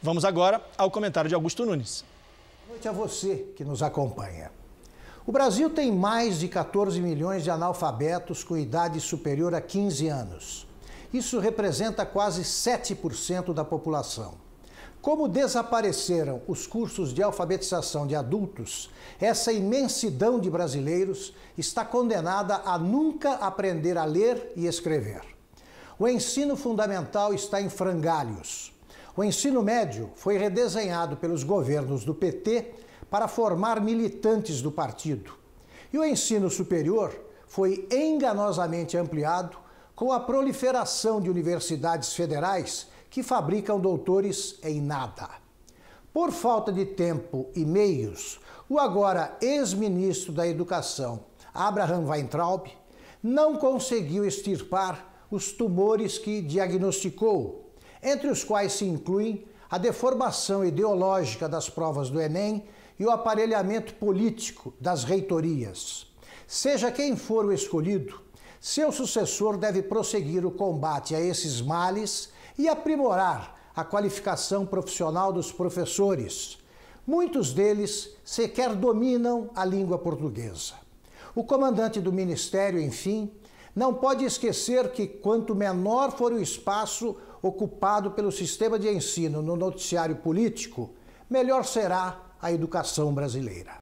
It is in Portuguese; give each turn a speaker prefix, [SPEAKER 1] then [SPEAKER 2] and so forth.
[SPEAKER 1] Vamos agora ao comentário de Augusto Nunes. Boa noite a você que nos acompanha. O Brasil tem mais de 14 milhões de analfabetos com idade superior a 15 anos. Isso representa quase 7% da população. Como desapareceram os cursos de alfabetização de adultos, essa imensidão de brasileiros está condenada a nunca aprender a ler e escrever. O ensino fundamental está em frangalhos. O ensino médio foi redesenhado pelos governos do PT para formar militantes do partido. E o ensino superior foi enganosamente ampliado com a proliferação de universidades federais que fabricam doutores em nada. Por falta de tempo e meios, o agora ex-ministro da Educação, Abraham Weintraub, não conseguiu extirpar os tumores que diagnosticou entre os quais se incluem a deformação ideológica das provas do Enem e o aparelhamento político das reitorias. Seja quem for o escolhido, seu sucessor deve prosseguir o combate a esses males e aprimorar a qualificação profissional dos professores. Muitos deles sequer dominam a língua portuguesa. O comandante do ministério, enfim, não pode esquecer que quanto menor for o espaço ocupado pelo sistema de ensino no noticiário político, melhor será a educação brasileira.